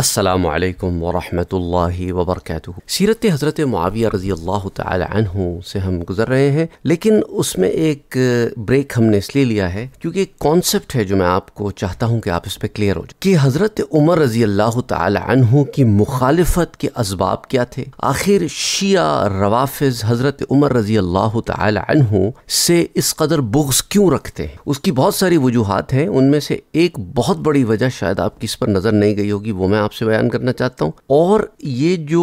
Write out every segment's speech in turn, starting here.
असलकम वरहि वबरक सीरत हज़रत माविया रज़ी अल्लाह से हम गुज़र रहे हैं लेकिन उसमें एक ब्रेक हमने इसलिए लिया है क्योंकि एक कॉन्सेप्ट है जो मैं आपको चाहता हूँ कि आप इस पर क्लियर हो जाए कि हज़रत उमर रज़ी अल्लाह तह की मुखालफत के इसबाब क्या थे आखिर शिया रवाफ़ हज़रत उमर रज़ी अल्लाह तह से इस कदर बुग्स क्यों रखते हैं उसकी बहुत सारी वजूहत हैं उनमें से एक बहुत बड़ी वजह शायद आपकी इस पर नज़र नहीं गई होगी वो मैं आपसे बयान करना चाहता हूँ और ये जो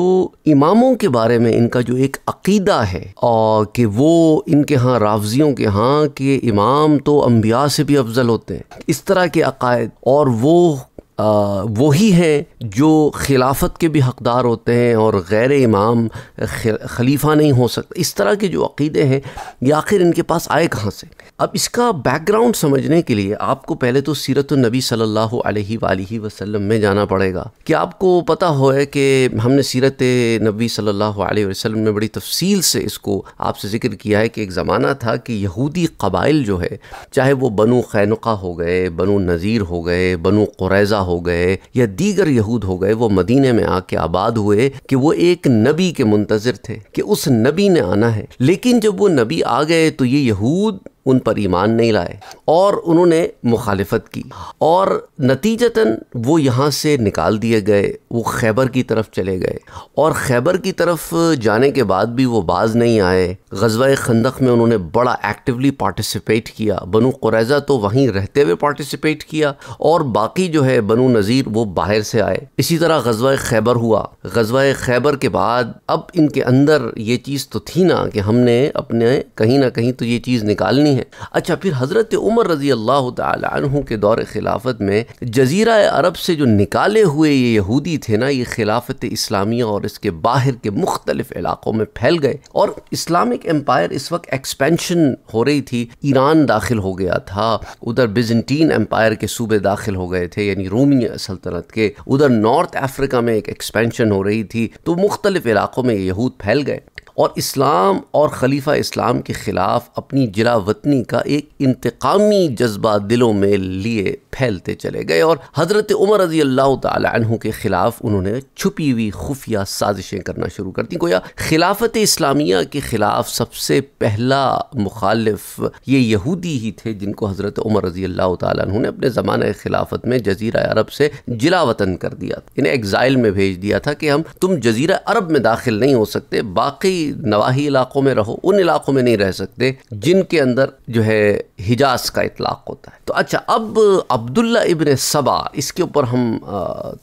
इमामों के बारे में इनका जो एक अकीदा है और कि वो इनके यहाँ रावजियों के यहाँ के इमाम तो अम्बिया से भी अफजल होते हैं इस तरह के अकायद और वो वही हैं जो खिलाफत के भी हकदार होते हैं और गैर इमाम खलीफा नहीं हो सकता इस तरह के जो अकीदे हैं ये आखिर इनके पास आए कहाँ से अब इसका बैकग्राउंड समझने के लिए आपको पहले तो सीरत नबी सल्लल्लाहु अलैहि वसल्लम में जाना पड़ेगा कि आपको पता हो कि हमने सीरत नबी सल्लल्लाहु अलैहि वसल्लम में बड़ी तफसील से इसको आपसे जिक्र किया है कि एक ज़माना था कि यहूदी कबाइल जो है चाहे वो बनु खैनका हो गए बनु नज़ीर हो गए बनु क़ुरैज़ा हो हो गए या दीगर यहूद हो गए वो मदीने में आके आबाद हुए कि वो एक नबी के मुंतजर थे कि उस नबी ने आना है लेकिन जब वो नबी आ गए तो ये यहूद उन पर ईमान नहीं लाए और उन्होंने मुखालफत की और नतीजतन वो यहाँ से निकाल दिए गए वो खैबर की तरफ चले गए और खैबर की तरफ जाने के बाद भी वो बाज नहीं आए गजवा खंदक में उन्होंने बड़ा एक्टिवली पार्टिसिपेट किया बनु कुरैज़ा तो वहीं रहते हुए पार्टिसिपेट किया और बाकी जो है बनु नज़ीर वो बाहर से आए इसी तरह गजवा खैबर हुआ गजवा खैबर के बाद अब इनके अंदर ये चीज़ तो थी ना कि हमने अपने कहीं ना कहीं तो ये चीज़ निकालनी नहीं है अच्छा फिर हज़रत उमर रज़ी अल्लाह तह के दौर खिलाफत में जजीरा अरब से जो निकाले हुए ये यहूदी थे ना ये खिलाफत इस्लामिया और इसके बाहर के मुख्तलिफ इलाक़ों में फैल गए और इस्लामिक एम्पायर इस वक्त एक्सपेंशन हो रही थी ईरान दाखिल हो गया था उधर बिजेंटीन एम्पायर के सूबे दाखिल हो गए थे यानी रोमी सल्तनत के उधर नॉर्थ अफ्रीका में एक एक्सपेंशन हो रही थी तो मुख्तलिफ इलाक़ों में यहूद फैल गए और इस्लाम और खलीफा इस्लाम के ख़िलाफ़ अपनी जिलावतनी वतनी का एक इंतकामी जज्बा दिलों में लिए फैलते चले गए और हज़रत उमर रज़ी अल्लाह तहों के ख़िलाफ़ उन्होंने छुपी हुई खुफिया साजिशें करना शुरू कर दी गोया खिलाफत इस्लामिया के ख़िलाफ़ सबसे पहला मुखालफ ये यहूदी ही थे जिनको हज़रत उमर रज़ी अल्लाह ने अपने ज़माने खिलाफत में जजीरा अरब से जिला वतन कर दिया इन्हें एग्ज़ाइल में भेज दिया था कि हम तुम जजीरा अरब में दाखिल नहीं हो सकते बाकी नवाही इलाक़ों में रहो उन इलाक़ों में नहीं रह सकते जिनके अंदर जो है हिजाज का इतलाक़ होता है तो अच्छा अब अब्दुल्ला इबन सबा इसके ऊपर हम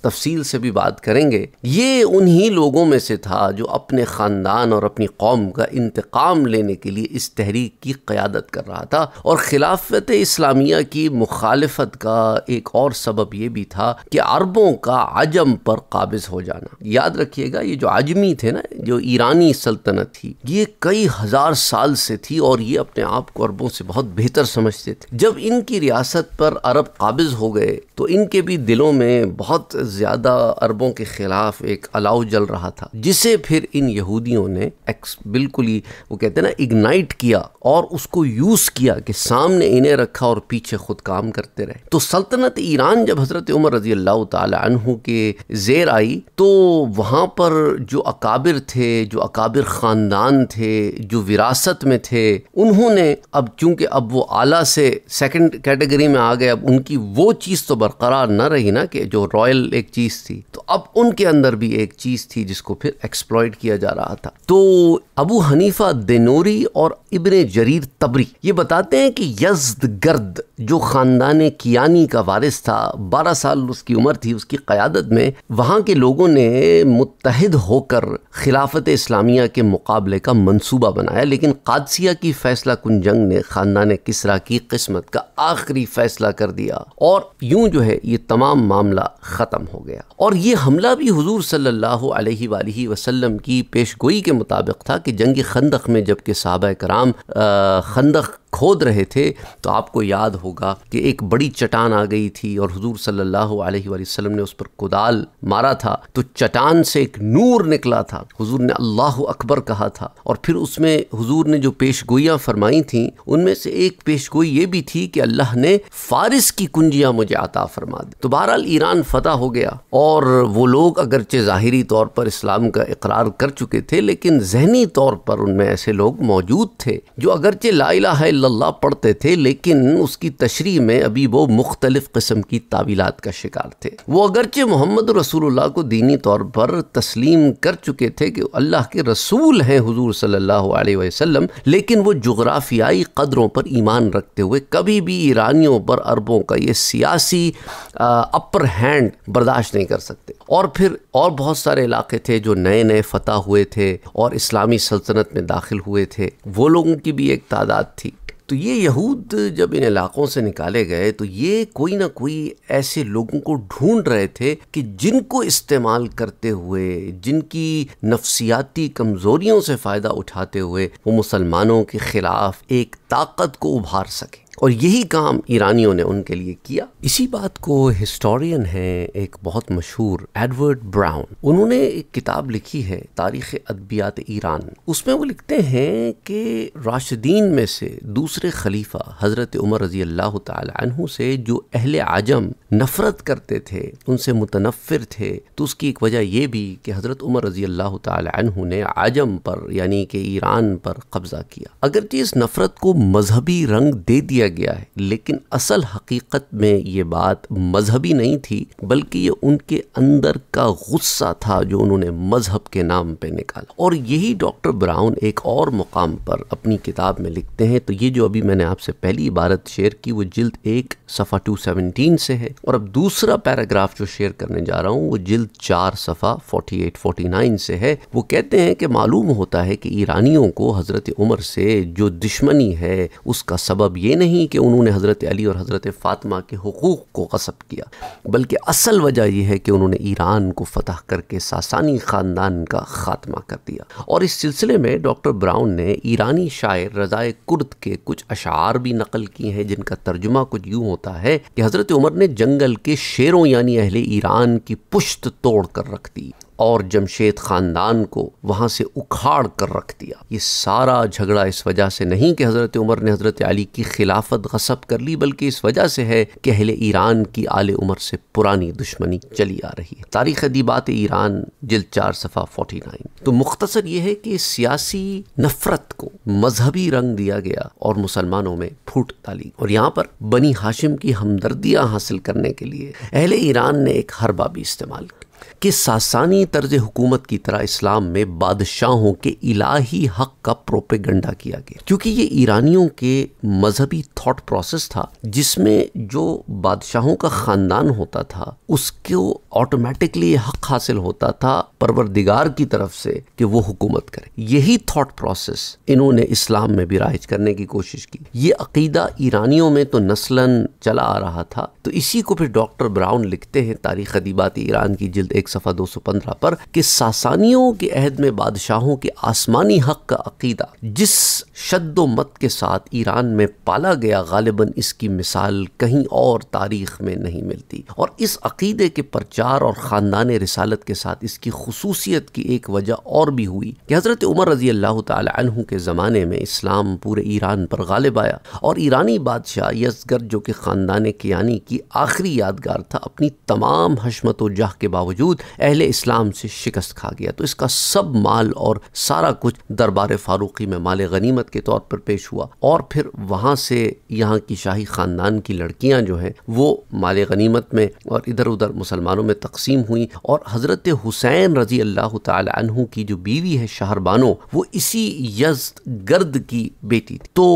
तफसील से भी बात करेंगे ये उन्हीं लोगों में से था जो अपने ख़ानदान और अपनी कौम का इंतकाम लेने के लिए इस तहरीक की क़्यादत कर रहा था और खिलाफत इस्लामिया की मुखालफत का एक और सबब ये भी था कि अरबों का आजम पर काबिज हो जाना याद रखिएगा ये जो आजमी थे ना जो ईरानी सल्तनत सल्तनत थी ये कई हजार साल से थी और ये अपने आप को अरबों से बहुत बेहतर समझते थे जब इनकी रियासत पर अरब काबिज हो गए तो इनके भी दिलों में बहुत ज्यादा अरबों के खिलाफ एक अलाव जल रहा था जिसे फिर इन यहूदियों ने एक्स बिल्कुल ही वो कहते हैं ना इग्नाइट किया और उसको यूज किया कि सामने इन्हें रखा और पीछे खुद काम करते रहे तो सल्तनत ईरान जब हजरत उमर रजी अल्लाह तहु के जेर आई तो वहां पर जो अकाबिर थे जो अकाबिर ख़ानदान थे जो विरासत में थे उन्होंने अब चूंकि अब वो आला से सेकंड कैटेगरी में आ गए अब उनकी वो चीज़ तो बरकरार न रही ना कि जो रॉयल एक चीज़ थी तो अब उनके अंदर भी एक चीज़ थी जिसको फिर एक्सप्लॉयड किया जा रहा था तो अबू हनीफा दिनोरी और इबन जरीर तबरी ये बताते हैं कि यजद गर्द जो ख़ानदान कियानी का वारिस था बारह साल उसकी उम्र थी उसकी क़्यादत में वहाँ के लोगों ने मुतहद होकर खिलाफत इस्लामिया के मुकाबले का मंसूबा बनाया लेकिन कादसिया की फ़ैसला कुन जंग ने ख़ानदान किसरा की किस्मत का आखिरी फ़ैसला कर दिया और यूं जो है ये तमाम मामला ख़त्म हो गया और ये हमला भी हजूर सल्ला वसलम की पेशगोई के मुताबिक था कि जंग खंदक में जबकि सहाबा कराम खंदक खोद रहे थे तो आपको याद होगा कि एक बड़ी चट्टान आ गई थी और हुजूर सल्लल्लाहु अलैहि वसल्लम ने उस पर कुदाल मारा था तो चट्टान से एक नूर निकला था हुजूर ने अल्लाह अकबर कहा था और फिर उसमें हुजूर ने जो पेश गोइयाँ फरमाई थी उनमें से एक पेश गोई ये भी थी कि अल्लाह ने फारिस की कुंजियाँ मुझे आता फरमा दी तो बहरहाल ईरान फतह हो गया और वो लोग अगरचे ज़ाहरी तौर पर इस्लाम का इकरार कर चुके थे लेकिन जहनी तौर पर उनमें ऐसे लोग मौजूद थे जो अगरचे ला इल्लल्लाह पढ़ते थे लेकिन उसकी तशरी में अभी वो मुख्तलिफ़ किस्म की तावीलात का शिकार थे वो अगरचे मोहम्मद रसूलुल्लाह को दीनी तौर पर तस्लीम कर चुके थे कि अल्लाह के रसूल हैं हुजूर सल्लल्लाहु अलैहि वसल्लम लेकिन वो जुग्राफियाई कदरों पर ईमान रखते हुए कभी भी ईरानियों पर अरबों का ये सियासी अपर हैंड बर्दाश्त नहीं कर सकते और फिर और बहुत सारे इलाके थे जो नए नए फतेह हुए थे और इस्लामी सल्तनत में दाखिल हुए थे वो लोगों की भी एक तादाद थी तो ये यहूद जब इन इलाक़ों से निकाले गए तो ये कोई ना कोई ऐसे लोगों को ढूंढ रहे थे कि जिनको इस्तेमाल करते हुए जिनकी नफसियाती कमज़ोरियों से फ़ायदा उठाते हुए वो मुसलमानों के ख़िलाफ़ एक ताकत को उभार सकें और यही काम ईरानियों ने उनके लिए किया इसी बात को हिस्टोरियन हैं एक बहुत मशहूर एडवर्ड ब्राउन उन्होंने एक किताब लिखी है तारीख अदबियात ईरान उसमें वो लिखते हैं कि राशिदीन में से दूसरे खलीफा हज़रत उमर रजी अल्लाह तहु से जो अहल आजम नफ़रत करते थे उनसे मुतनफ़र थे तो उसकी एक वजह यह भी कि हज़रत उमर रजी अल्लाह तहु ने आजम पर यानी कि ईरान पर कब्ज़ा किया जी इस नफ़रत को मजहबी रंग दे दिया गया है लेकिन असल हकीकत में ये बात मजहबी नहीं थी बल्कि ये उनके अंदर का गुस्सा था जो उन्होंने मजहब के नाम पे निकाला और यही डॉक्टर ब्राउन एक और मुकाम पर अपनी किताब में लिखते हैं तो ये जो अभी मैंने आपसे पहली इबारत शेयर की वो जिल्द एक सफ़ा टू सेवनटीन से है और अब दूसरा पैराग्राफ जो शेयर करने जा रहा हूँ वो जिल्द चार सफ़ा फोर्टी एट फोर्टी नाइन से है वो कहते हैं कि मालूम होता है कि ईरानियों को हज़रत उमर से जो दुश्मनी है उसका सबब ये नहीं नहीं कि उन्होंने हज़रत अली और हज़रत फ़ातिमा के हकूक़ को गसब किया बल्कि असल वजह यह है कि उन्होंने ईरान को फतह करके सासानी ख़ानदान का ख़ात्मा कर दिया और इस सिलसिले में डॉक्टर ब्राउन ने ईरानी शायर रज़ाए कुर्द के कुछ अशार भी नकल किए हैं जिनका तर्जुमा कुछ यूँ होता है कि हज़रत उमर ने जंगल के शेरों यानी अहले ईरान की पुश्त तोड़ कर रख दी और जमशेद ख़ानदान को वहाँ से उखाड़ कर रख दिया ये सारा झगड़ा इस वजह से नहीं कि हज़रत उमर ने हज़रत अली की खिलाफत गसब कर ली बल्कि इस वजह से है कि अहले ईरान की आल उमर से पुरानी दुश्मनी चली आ रही है तारीख़ बात ईरान जल चार सफ़ा फोर्टी नाइन तो मुख्तसर यह है कि सियासी नफ़रत को मजहबी रंग दिया गया और मुसलमानों में फूट डाली और यहाँ पर बनी हाशिम की हमदर्दियाँ हासिल करने के लिए अहले ईरान ने एक हरबा भी इस्तेमाल किया कि सासानी तर्ज हुकूमत की तरह इस्लाम में बादशाहों के इलाही हक का प्रोपेगंडा किया गया क्योंकि ये ईरानियों के मजहबी थॉट प्रोसेस था जिसमें जो बादशाहों का ख़ानदान होता था उसको ऑटोमेटिकली हक हासिल होता था परवरदिगार की तरफ से कि वो हुकूमत करे यही थॉट प्रोसेस इन्होंने इस्लाम में भी राइज करने की कोशिश की ये अकीदा ईरानियों में तो नस्लन चला आ रहा था तो इसी को फिर डॉक्टर ब्राउन लिखते हैं तारीख अदीबात ईरान की जल्द जिल्द एक सफ़ा दो सौ पंद्रह पर कि सासानियों के अहद में बादशाहों के आसमानी हक का अकीदा जिस शद्दो मत के साथ ईरान में पाला गया गालिबा इसकी मिसाल कहीं और तारीख में नहीं मिलती और इस अकीदे के प्रचार और ख़ानदान रिसालत के साथ इसकी खसूसियत की एक वजह और भी हुई कि हज़रत उमर रजी अल्लाह तु के ज़माने में इस्लाम पूरे ईरान पर गालिब आया और ईरानी बादशाह यसगर जो कि ख़ानदान कियानी की आखिरी यादगार था अपनी तमाम हशमत जाह के बावजूद बावजूद अहले इस्लाम से शिकस्त खा गया तो इसका सब माल और सारा कुछ दरबार फारूकी में माल गनीमत के तौर पर पेश हुआ और फिर वहाँ से यहाँ की शाही ख़ानदान की लड़कियाँ जो हैं वो माल गनीमत में और इधर उधर मुसलमानों में तकसीम हुई और हज़रत हुसैन रजी अल्लाह तहु की जो बीवी है शाहरबानो वो इसी यज गर्द की बेटी थी तो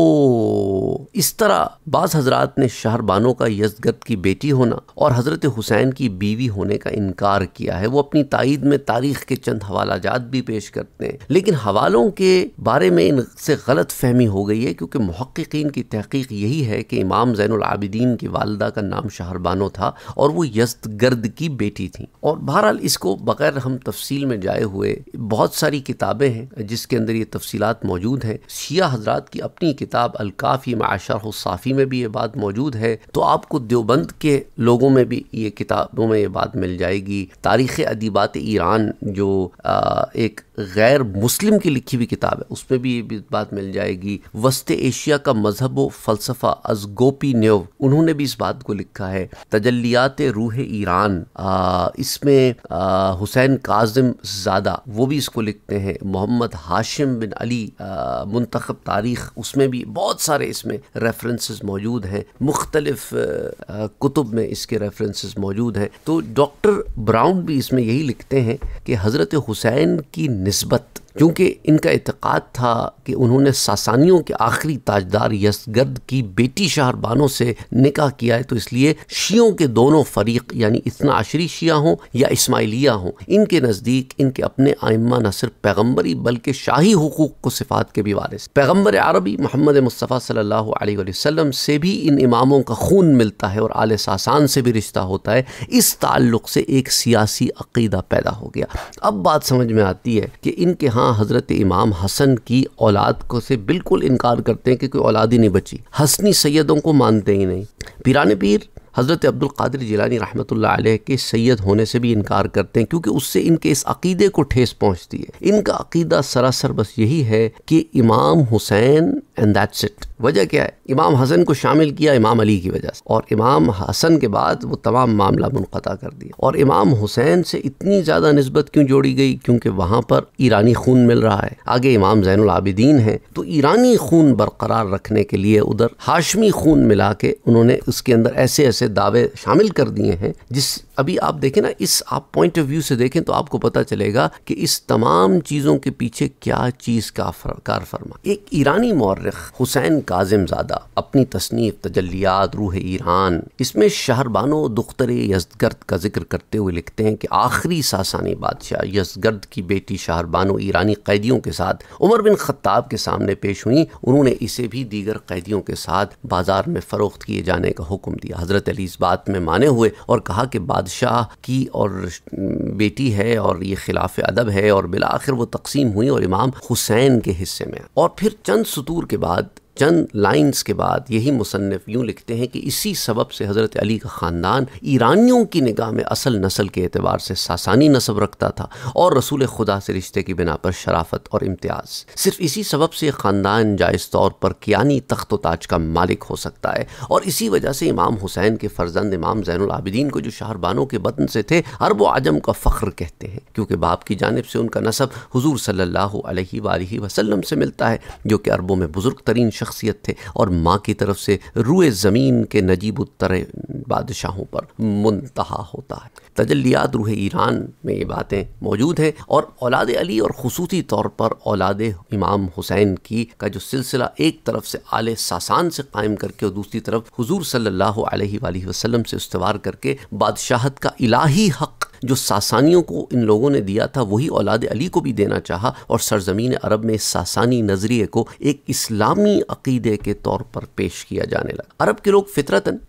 इस तरह बाज़ हजरात ने शाहरबानो का गर्द की बेटी होना और हज़रत हुसैन की बीवी होने का इनकार किया है वो अपनी तइद में तारीख के चंद हवाला जात भी पेश करते हैं लेकिन हवालों के बारे में इनसे गलत फहमी हो गई है क्योंकि महक्कीन की तहकीक यही है कि इमाम जैनआबिदीन की वालदा का नाम शाहरबानो था और वो यस्तगर्द की बेटी थी और बहरहाल इसको बगैर हम तफसील में जाए हुए बहुत सारी किताबें हैं जिसके अंदर ये तफसीत मौजूद हैं शिया हजरात की अपनी किताब अलकाफ़ी साफ़ी में भी ये बात मौजूद है तो आपको देवबंद के लोगों में भी ये किताबों में ये बात मिल जाएगी तारीख़ अदीबात ईरान जो एक गैर मुस्लिम की लिखी हुई किताब है उसमें भी ये बात मिल जाएगी वस्त एशिया का मजहब व फलसफा अज गोपी उन्होंने भी इस बात को लिखा है तजलियात रूह ईरान इसमें हुसैन काजिम ज़्यादा वो भी इसको लिखते हैं मोहम्मद हाशिम बिन अली मंतखब तारीख उसमें भी बहुत सारे इसमें रेफरेंसेस मौजूद हैं मुख्तलफ कुतुब में इसके रेफरेंसेस मौजूद हैं तो डॉक्टर ब्राउन भी इसमें यही लिखते हैं कि हज़रत हुसैन की نسبة क्योंकि इनका इतक़ाद था कि उन्होंने सासानियों के आखिरी ताजदार यसगर्द की बेटी शाहरबानों से निकाह किया है तो इसलिए शियों के दोनों फरीक यानी इतना आशरी शिया हों या इसमाइलिया हों इनके नज़दीक इनके अपने आइम्मा न सिर्फ पैगम्बरी बल्कि शाही हकूक़ को सिफात के भी वारिस पैगम्बर आरबी मोहम्मद मुस्तफ़ा सल्ला वसम से भी इन इमामों का खून मिलता है और आल सासान से भी रिश्ता होता है इस ताल्लुक़ से एक सियासी अकीदा पैदा हो गया अब बात समझ में आती है कि इनके यहाँ हज़रत इमाम हसन की औलाद को से बिल्कुल इनकार करते हैं कि कोई औलाद ही नहीं बची हसनी सैदों को मानते ही नहीं पीरान पीर हज़रत अब्दुल कादिर जिलानी रहमत के सैयद होने से भी इनकार करते हैं क्योंकि उससे इनके इस अकीदे को ठेस पहुँचती है इनका अकीदा सरासर बस यही है कि इमाम हुसैन एंड दैट्स इट वजह क्या है इमाम हसन को शामिल किया इमाम अली की वजह से और इमाम हसन के बाद वो तमाम मामला मुनता कर दिया और इमाम हुसैन से इतनी ज़्यादा नस्बत क्यों जोड़ी गई क्योंकि वहाँ पर ईरानी खून मिल रहा है आगे इमाम जैनआबिदीन है तो ईरानी खून बरकरार रखने के लिए उधर हाशमी खून मिला के उन्होंने उसके अंदर ऐसे ऐसे दावे शामिल कर दिए हैं जिस अभी आप देखें ना इस आप पॉइंट ऑफ व्यू से देखें तो आपको पता चलेगा कि इस तमाम चीज़ों के पीछे क्या चीज़ का कार फरमा एक ईरानी मौरख हुसैन काजिम ज़ादा अपनी तसनीफ़ तजलियात रूह ईरान इसमें शहरबानो दुख्तर यजगर्द का जिक्र करते हुए लिखते हैं कि आखिरी सासानी बादशाह यजगर्द की बेटी शहरबानो ईरानी कैदियों के साथ उमर बिन खत्ताब के सामने पेश हुई उन्होंने इसे भी दीगर कैदियों के साथ बाजार में फ़रोख्त किए जाने का हुक्म दिया हज़रत अली इस बात में माने हुए और कहा कि बादशाह की और बेटी है और ये खिलाफ अदब है और बिलाखिर वो तकसीम हुई और इमाम हुसैन के हिस्से में और फिर चंद सतूर के बाद चंद लाइंस के बाद यही मुसनफ़ यूँ लिखते हैं कि इसी सबब से हज़रत अली का ख़ानदान ईरानियों की निगाह में असल नस्ल के अतबार से सासानी नसब रखता था और रसूल खुदा से रिश्ते की बिना पर शराफत और इम्तियाज़ सिर्फ इसी सबब से ख़ानदान जायज़ तौर पर कियानी तख्त ताज का मालिक हो सकता है और इसी वजह से इमाम हुसैन के फ़र्जंद इमाम ज़ैनआबिदीन को जो शाहरबानों के बदन से थे अरब आजम का फ़ख्र कहते हैं क्योंकि बाप की जानब से उनका नसब हजूर सल्ला वसलम से मिलता है जो कि अरबों में बुज़ुर्ग तरीन शख्सियत थे और माँ की तरफ से रुए ज़मीन के नजीब उत्तर बादशाहों पर मुंतहा होता है तजलियात रूह ईरान में ये बातें मौजूद हैं और औलाद अली और खसूसी तौर पर औलाद इमाम हुसैन की का जो सिलसिला एक तरफ से आल सासान से कायम करके और दूसरी तरफ हुजूर सल्लल्लाहु अलैहि वसल्लम से उसवार करके बादशाहत का इलाही हक जो सासानियों को इन लोगों ने दिया था वही औलाद अली को भी देना चाहा और सरजमीन अरब में सासानी नज़रिए को एक इस्लामी अकीदे के तौर पर पेश किया जाने लगा अरब के लोग फितरतन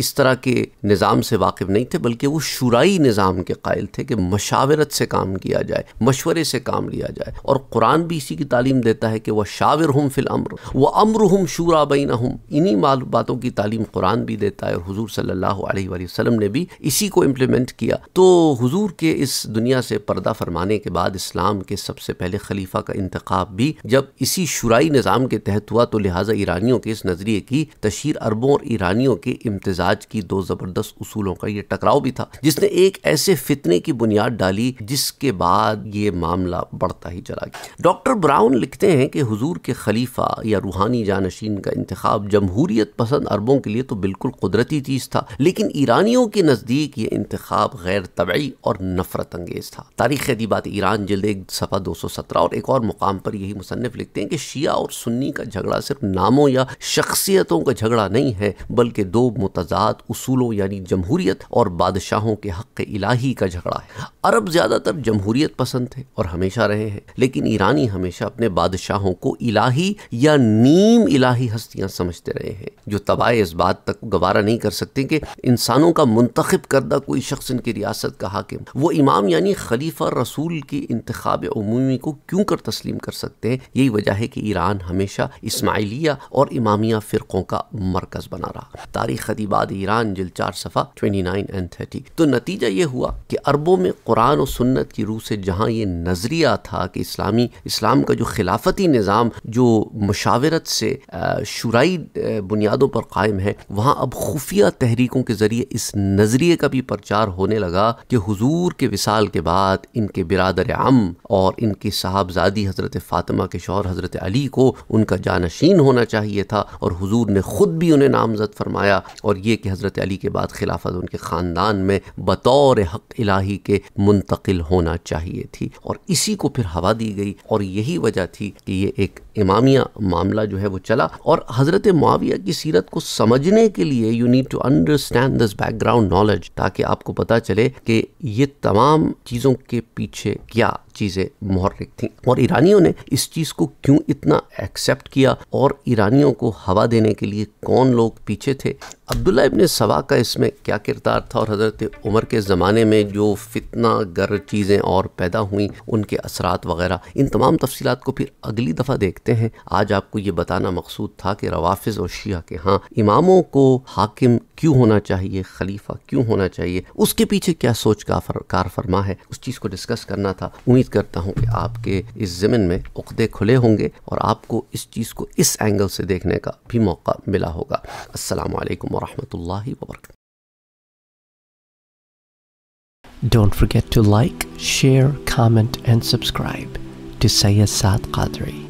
इस तरह के निज़ाम से वाकिफ़ नहीं थे बल्कि वो शुराई निज़ाम के कायल थे कि मशावरत से काम किया जाए मशवरे से काम लिया जाए और कुरान भी इसी की तालीम देता है कि वह शाविर हम फिल अम्र व अम्र हम शूरा बीन हम इन्हीं बातों की तालीम कुरान भी देता है और हजूर सल्ला वसलम ने भी इसी को इम्प्लीमेंट किया तो हुजूर के इस दुनिया से पर्दा फरमाने के बाद इस्लाम के सबसे पहले खलीफा का इंतखब भी जब इसी शुराई निज़ाम के तहत हुआ तो लिहाजा ईरानियों के इस नज़रिए की तशहर अरबों और ईरानियों के इम्तजाज की दो ज़बरदस्त उसूलों का ये टकराव भी था जिसने एक ऐसे फितने की बुनियाद डाली जिसके बाद ये मामला बढ़ता ही चला गया डॉक्टर ब्राउन लिखते हैं कि हजूर के खलीफा या रूहानी जानशीन का इंतखब जमहूरियत पसंद अरबों के लिए तो बिल्कुल कुदरती चीज़ था लेकिन ईरानियों के नज़दीक ये इंतखब गैर गैर तबी और नफ़रत अंगेज़ था तारीख़ अदीबात ईरान जल्द एक सफ़ा दो सौ सत्रह और एक और मुकाम पर यही मुसनफ़ लिखते हैं कि शिया और सुन्नी का झगड़ा सिर्फ नामों या शख्सियतों का झगड़ा नहीं है बल्कि दो मतजाद असूलों यानी जमहूरीत और बादशाहों के हक़ इलाही का झगड़ा है अरब ज़्यादातर जमहूरीत पसंद थे और हमेशा रहे हैं लेकिन ईरानी हमेशा अपने बादशाहों को इलाही या नीम इलाही हस्तियाँ समझते रहे हैं जो तबाह इस बात तक गवारा नहीं कर सकते कि इंसानों का मुंतखब करदा कोई शख्स इनकी सियासत का हाकिम वो इमाम यानी खलीफा रसूल की इंतखब अमूमी को क्यों कर तस्लीम कर सकते हैं यही वजह है कि ईरान हमेशा इसमाइलिया और इमामिया फ़िरक़ों का मरकज़ बना रहा तारीख अदीबाद ईरान जल चार सफ़ा ट्वेंटी नाइन एंड थर्टी तो नतीजा ये हुआ कि अरबों में कुरान और सुन्नत की रूह से जहाँ ये नज़रिया था कि इस्लामी इस्लाम का जो खिलाफती निज़ाम जो मशावरत से शुराई बुनियादों पर कायम है वहाँ अब खुफिया तहरीकों के ज़रिए इस नज़रिए का भी प्रचार होने लगा लगा कि हुजूर के विसाल के बाद इनके बिरादर अम और इनकी साहबजादी हज़रत फ़ातिमा के शौर हज़रत अली को उनका जानशीन होना चाहिए था और हुजूर ने ख़ुद भी उन्हें नामज़द फरमाया और ये कि हज़रत अली के बाद खिलाफत उनके ख़ानदान में बतौर हक इलाही के मुंतकिल होना चाहिए थी और इसी को फिर हवा दी गई और यही वजह थी कि ये एक इमामिया मामला जो है वो चला और हज़रत माविया की सीरत को समझने के लिए you need to understand this background knowledge ताकि आपको पता चले कि ये तमाम चीज़ों के पीछे क्या चीज़ें मुहर्रिक थी और ईरानियों ने इस चीज़ को क्यों इतना एक्सेप्ट किया और ईरानियों को हवा देने के लिए कौन लोग पीछे थे अब्दुल्ला इबन सवा का इसमें क्या किरदार था और हज़रत उमर के ज़माने में जो फितना गर चीज़ें और पैदा हुई उनके असरात वगैरह इन तमाम तफसीत को फिर अगली दफ़ा देखते हैं आज आपको ये बताना मकसूद था कि रवाफ़ और शिया के हाँ इमामों को हाकिम क्यों होना चाहिए खलीफा क्यों होना चाहिए उसके पीछे क्या सोच का कार फरमा है उस चीज़ को डिस्कस करना था उम्मीद उम्मीद करता हूँ कि आपके इस ज़मीन में उकदे खुले होंगे और आपको इस चीज़ को इस एंगल से देखने का भी मौका मिला होगा अस्सलाम वालेकुम वरहमतुल्लाहि Don't forget to like, share, comment and subscribe to Sayyid Saad Qadri.